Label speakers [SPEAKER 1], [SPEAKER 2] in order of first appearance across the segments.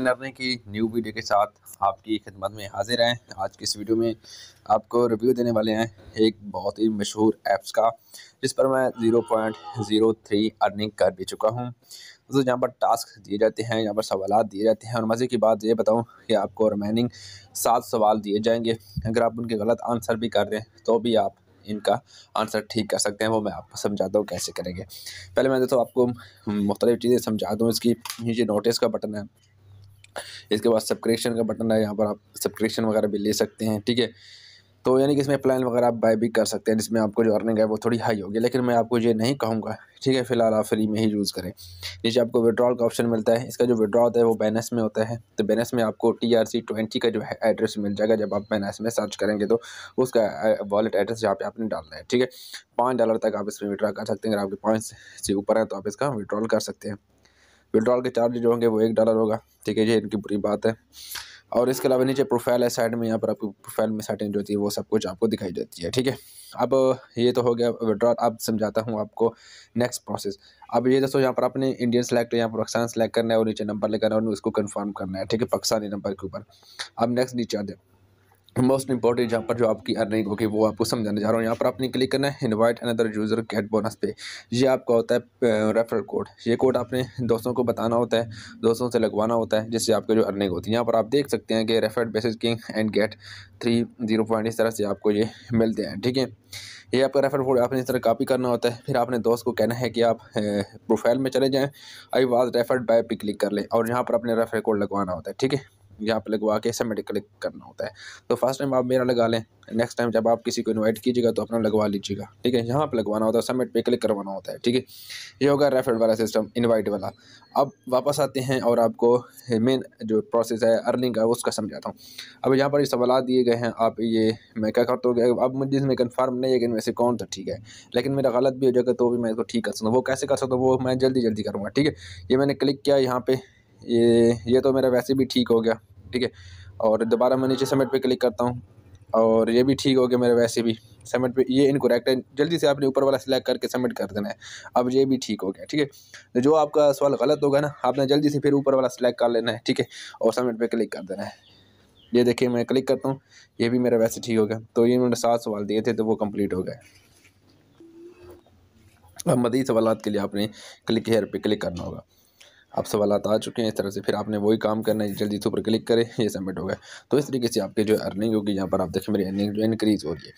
[SPEAKER 1] learning की new video के साथ आपकी खिदमत में हाजिर हैं आज की इस वीडियो में आपको रिव्यू देने वाले हैं एक बहुत ही मशहूर ऐप्स का जिस पर मैं zero point zero three earning कर भी चुका हूँ तो यहाँ पर टास्क दिए जाते हैं यहाँ पर सवाल दिए जाते हैं और मज़े की बात ये बताऊँ कि आपको रिमेनिंग सात सवाल दिए जाएंगे अगर आप उनके गलत आंसर भी कर दें तो भी आप इनका आंसर ठीक कर सकते हैं वो मैं आपको समझाता हूँ कैसे करेंगे पहले मैं दोस्तों आपको मुख्तलिफ़ चीज़ें समझा दूँ इसकी नीचे नोटिस का बटन है इसके बाद सब्सक्रिप्शन का बटन है यहाँ पर आप सब्सक्रिप्शन वगैरह भी ले सकते हैं ठीक है तो यानी कि इसमें प्लान वगैरह आप बाय भी कर सकते हैं जिसमें आपको जो अर्निंग है वो थोड़ी हाई होगी लेकिन मैं आपको ये नहीं कहूँगा ठीक है फिलहाल आप फ्री में ही यूज़ करें नीचे आपको विड्रॉल का ऑप्शन मिलता है इसका जो विड्रॉ होता है वो बैनस में होता है तो बैनस में आपको टी आर सी ट्वेंटी का जो है एड्रेस मिल जाएगा जब आप बैनस में सर्च करेंगे तो उसका वॉलेट एड्रेस यहाँ पर आपने डालना है ठीक है पाँच डॉलर तक आप इसमें विड्रॉ कर सकते हैं अगर आपके पाँच से ऊपर है तो आप इसका विड्रॉल कर सकते हैं विड्रॉल के चार्ज जो होंगे वो एक डॉलर होगा ठीक है ये इनकी बुरी बात है और इसके अलावा नीचे प्रोफाइल है साइड में यहाँ पर आपकी प्रोफाइल में सेटिंग जो होती है वो सब कुछ आपको दिखाई देती है ठीक है अब ये तो हो गया विड्रॉल अब समझाता हूँ आपको नेक्स्ट प्रोसेस अब ये दोस्तों यहाँ पर आपने इंडियन सेलेक्ट यहाँ पर पाकिस्तान सेलेक्ट करना है और नीचे नंबर लेकर है उसको कन्फर्म करना है ठीक है पाकिस्तानी नंबर के ऊपर अब नेक्स्ट नीचे आ जाए मोस्ट इंपॉर्टेंट यहाँ पर जो आपकी अर्निंग होगी वो आपको समझाने जा रहा हूँ यहाँ पर आपने क्लिक करना है invite another user get bonus पे ये आपका होता है रेफरल कोड ये कोड आपने दोस्तों को बताना होता है दोस्तों से लगवाना होता है जिससे आपकी जो अर्निंग होती है यहाँ पर आप देख सकते हैं कि refer basis king and get three zero point इस तरह से आपको ये मिलते हैं ठीक है ये आपका रेफर कोड आपने इस तरह कॉपी करना होता है फिर आपने दोस्त को कहना है कि आप प्रोफाइल में चले जाएँ आई वाज रेफर्ड बाय पे क्लिक कर लें और यहाँ पर अपने रेफर कोड लगवाना होता है ठीक है यहाँ पर लगवा के सबमिट क्लिक करना होता है तो फर्स्ट टाइम आप मेरा लगा लें नेक्स्ट टाइम जब आप किसी को इन्वाइट कीजिएगा तो अपना लगवा लीजिएगा ठीक है यहाँ पर लगवाना होता है सबमिट पे क्लिक करवाना होता है ठीक है ये होगा रेफर वाला सिस्टम इन्वाइट वाला अब वापस आते हैं और आपको मेन जो प्रोसेस है अर्निंग का उसका समझाता हूँ अब यहाँ पर ये सवाल दिए गए हैं आप ये मैं क्या करता हूँ अब मुझे इसमें कन्फर्म नहीं है कि इनमें से कौन सा ठीक है लेकिन मेरा गलत भी हो जाएगा तो भी मैं इसको ठीक कर सकता हूँ वो कैसे कर सकता हूँ वो मैं जल्दी जल्दी करूँगा ठीक है ये मैंने क्लिक किया यहाँ पर ये ये तो मेरा वैसे भी ठीक हो गया ठीक है और दोबारा मैं नीचे सबमिट पे क्लिक करता हूँ और ये भी ठीक हो गया मेरा वैसे भी सबमिट पे ये इनकोरेक्ट है जल्दी से आपने ऊपर वाला सिलेक्ट करके सबमिट कर देना है अब ये भी ठीक हो गया ठीक है तो जो आपका सवाल गलत होगा ना आपने जल्दी से फिर ऊपर वाला सिलेक्ट कर लेना है ठीक है और सबमिट पे क्लिक कर देना है ये देखिए मैं क्लिक करता हूँ ये भी मेरा वैसे ठीक हो गया तो ये मैंने सात सवाल दिए थे तो वो कम्प्लीट हो गए अब मदीद सवाल के लिए आपने क्लिक हेयर पर क्लिक करना होगा आप सवाल आ चुके हैं इस तरह से फिर आपने वही काम करना है जल्दी ऊपर क्लिक करें ये सबमिट हो गया तो इस तरीके से आपके जो अर्निंग होगी यहाँ पर आप देखें मेरी अर्निंग जो इनक्रीज़ हो रही है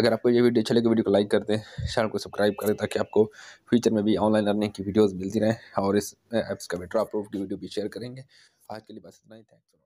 [SPEAKER 1] अगर आपको ये वीडियो अच्छा लगे वीडियो को लाइक कर दें चैनल को सब्सक्राइब करें ताकि आपको फ्यूचर में भी ऑनलाइन अर्निंग की वीडियोज़ मिलती रहें और इस ऐप्स का बेटर आप की वीडियो भी शेयर करेंगे आज के लिए बस इतना ही थैंक